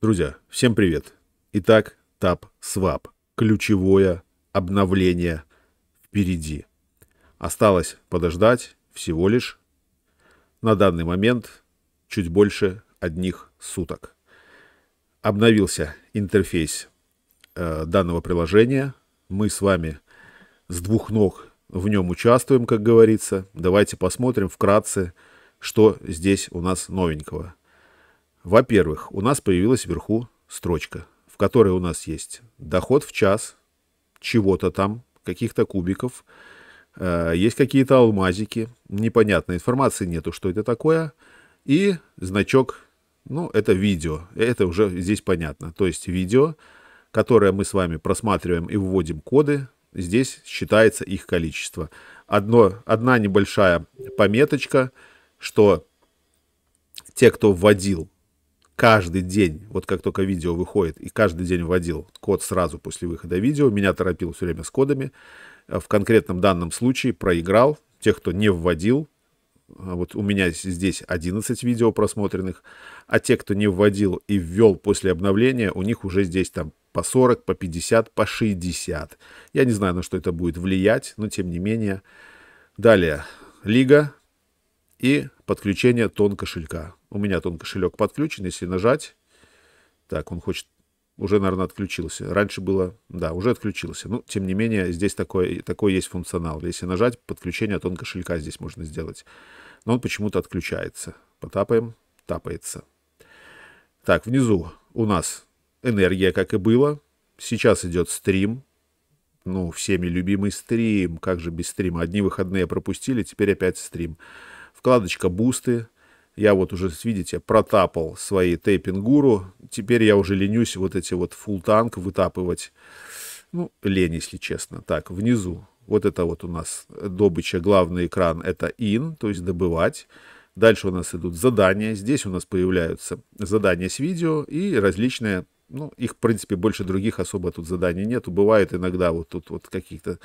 Друзья, всем привет! Итак, ТАП СВАП. Ключевое обновление впереди. Осталось подождать всего лишь на данный момент чуть больше одних суток. Обновился интерфейс э, данного приложения. Мы с вами с двух ног в нем участвуем, как говорится. Давайте посмотрим вкратце, что здесь у нас новенького. Во-первых, у нас появилась вверху строчка, в которой у нас есть доход в час, чего-то там, каких-то кубиков, э, есть какие-то алмазики, непонятной информации нету, что это такое, и значок, ну, это видео, это уже здесь понятно, то есть видео, которое мы с вами просматриваем и вводим коды, здесь считается их количество. Одно, одна небольшая пометочка, что те, кто вводил каждый день, вот как только видео выходит, и каждый день вводил код сразу после выхода видео, меня торопил все время с кодами. Э, в конкретном данном случае проиграл. Тех, кто не вводил, э, вот у меня здесь 11 видео просмотренных, а те, кто не вводил и ввел после обновления, у них уже здесь там по 40, по 50, по 60. Я не знаю, на что это будет влиять, но тем не менее. Далее. Лига и подключение тон кошелька. У меня тон кошелек подключен, если нажать. Так, он хочет... Уже, наверное, отключился. Раньше было... Да, уже отключился. Но ну, тем не менее, здесь такой, такой есть функционал. Если нажать, подключение тон кошелька здесь можно сделать. Но он почему-то отключается. Потапаем. Тапается. Так, внизу у нас энергия, как и было. Сейчас идет стрим. Ну, всеми любимый стрим. Как же без стрима? Одни выходные пропустили, теперь опять стрим. Стрим вкладочка «Бусты». Я вот уже, видите, протапал свои тейпингуру. Теперь я уже ленюсь вот эти вот full танк вытапывать. Ну, лень, если честно. Так, внизу. Вот это вот у нас добыча, главный экран — это in, то есть добывать. Дальше у нас идут задания. Здесь у нас появляются задания с видео и различные ну, их, в принципе, больше других особо тут заданий нету. Бывает иногда вот тут вот какие-то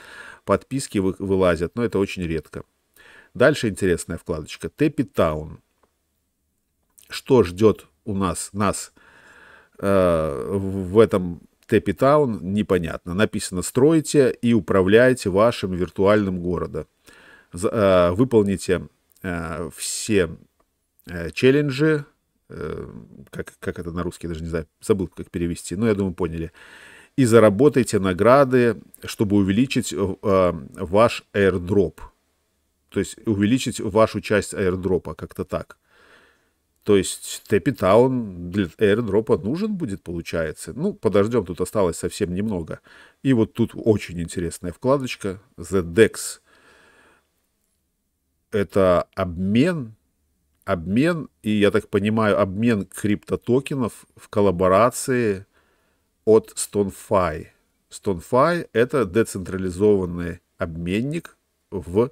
подписки вы, вылазят, но это очень редко. Дальше интересная вкладочка. Тэппи Таун. Что ждет у нас, нас э, в этом Тэппи Таун, непонятно. Написано «Стройте и управляйте вашим виртуальным городом». Э, выполните э, все э, челленджи, э, как, как это на русский, даже не знаю, забыл, как перевести, но я думаю, поняли и заработайте награды, чтобы увеличить э, ваш airdrop то есть увеличить вашу часть аирдропа, как-то так. То есть Тэппи Таун для аирдропа нужен будет, получается. Ну, подождем, тут осталось совсем немного. И вот тут очень интересная вкладочка The Dex. Это обмен, обмен, и, я так понимаю, обмен криптотокенов в коллаборации от StoneFi. StoneFi — это децентрализованный обменник в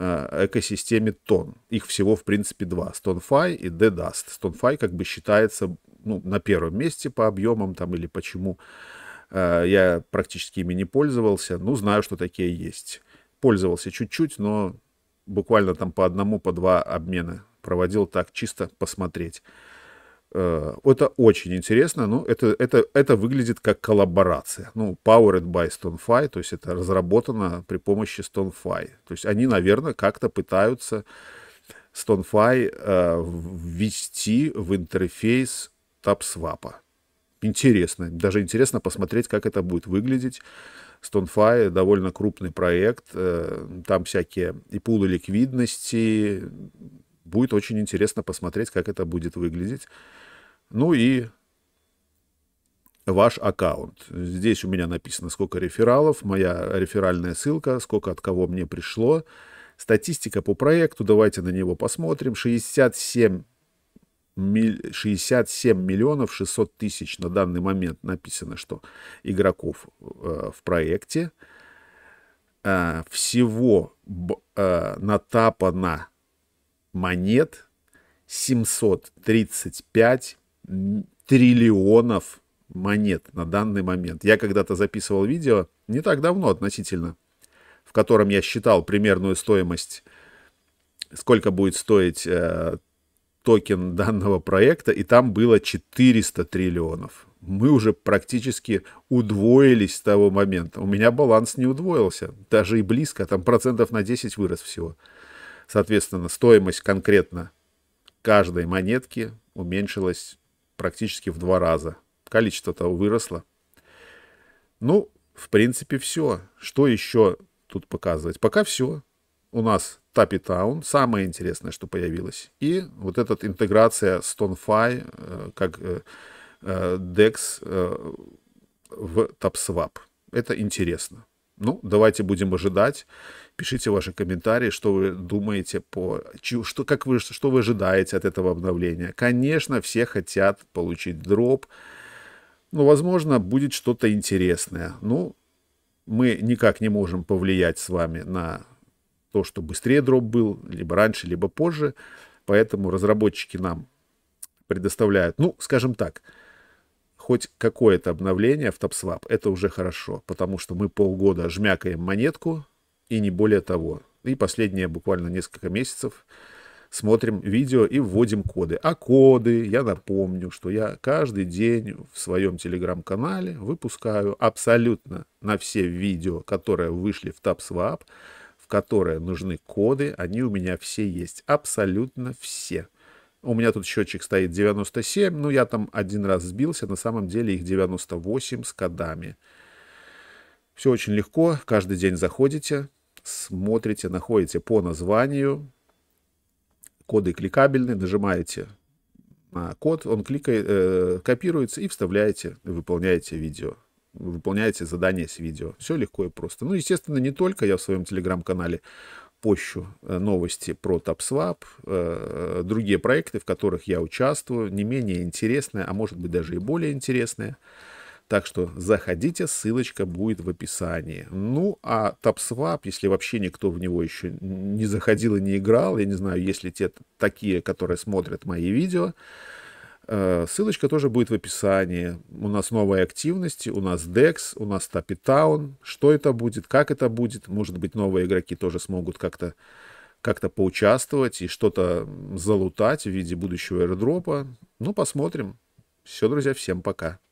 Э, экосистеме тон. Их всего, в принципе, два. StoneFi и Dedask. StoneFi как бы считается ну, на первом месте по объемам там или почему. Э, я практически ими не пользовался. но знаю, что такие есть. Пользовался чуть-чуть, но буквально там по одному, по два обмена проводил так чисто посмотреть. Э, это очень интересно, но это, это, это выглядит как коллаборация. Ну, powered by StoneFi, то есть это разработано при помощи StoneFi. То есть они, наверное, как-то пытаются StoneFi э, ввести в интерфейс TabSwap. Интересно, даже интересно посмотреть, как это будет выглядеть. StoneFi довольно крупный проект, э, там всякие и пулы ликвидности, Будет очень интересно посмотреть, как это будет выглядеть. Ну и ваш аккаунт. Здесь у меня написано, сколько рефералов, моя реферальная ссылка, сколько от кого мне пришло. Статистика по проекту, давайте на него посмотрим. 67, 67 миллионов 600 тысяч на данный момент написано, что игроков э, в проекте. Э, всего э, натапано монет 735 триллионов монет на данный момент. Я когда-то записывал видео, не так давно относительно, в котором я считал примерную стоимость, сколько будет стоить э, токен данного проекта, и там было 400 триллионов. Мы уже практически удвоились с того момента. У меня баланс не удвоился, даже и близко, там процентов на 10 вырос всего. Соответственно, стоимость конкретно каждой монетки уменьшилась практически в два раза. Количество-то выросло. Ну, в принципе, все. Что еще тут показывать? Пока все. У нас Тапи Таун, самое интересное, что появилось. И вот эта интеграция StoneFi э, как э, э, DEX в TapSwap. Это интересно. Ну, давайте будем ожидать. Пишите ваши комментарии, что вы думаете по... Что, как вы, что вы ожидаете от этого обновления. Конечно, все хотят получить дроп. Но, ну, возможно, будет что-то интересное. Ну, мы никак не можем повлиять с вами на то, что быстрее дроп был, либо раньше, либо позже. Поэтому разработчики нам предоставляют, ну, скажем так, хоть какое-то обновление в TopSwap, это уже хорошо, потому что мы полгода жмякаем монетку и не более того. И последние буквально несколько месяцев смотрим видео и вводим коды. А коды, я напомню, что я каждый день в своем телеграм-канале выпускаю абсолютно на все видео, которые вышли в TapSwap, в которые нужны коды, они у меня все есть, абсолютно все. У меня тут счетчик стоит 97, но ну, я там один раз сбился, на самом деле их 98 с кодами. Все очень легко, каждый день заходите, смотрите, находите по названию, коды кликабельны, нажимаете на код, он кликает, э, копируется и вставляете, выполняете видео выполняете задание с видео. Все легко и просто. Ну, естественно, не только я в своем телеграм-канале пощу э, новости про TopSwap, э, э, другие проекты, в которых я участвую, не менее интересные, а может быть даже и более интересные. Так что заходите, ссылочка будет в описании. Ну, а TopSwap, если вообще никто в него еще не заходил и не играл, я не знаю, если те такие, которые смотрят мои видео, Э, ссылочка тоже будет в описании. У нас новые активности, у нас DEX, у нас Тапитаун. Что это будет, как это будет. Может быть, новые игроки тоже смогут как-то как, -то, как -то поучаствовать и что-то залутать в виде будущего аэродропа. Ну, посмотрим. Все, друзья, всем пока.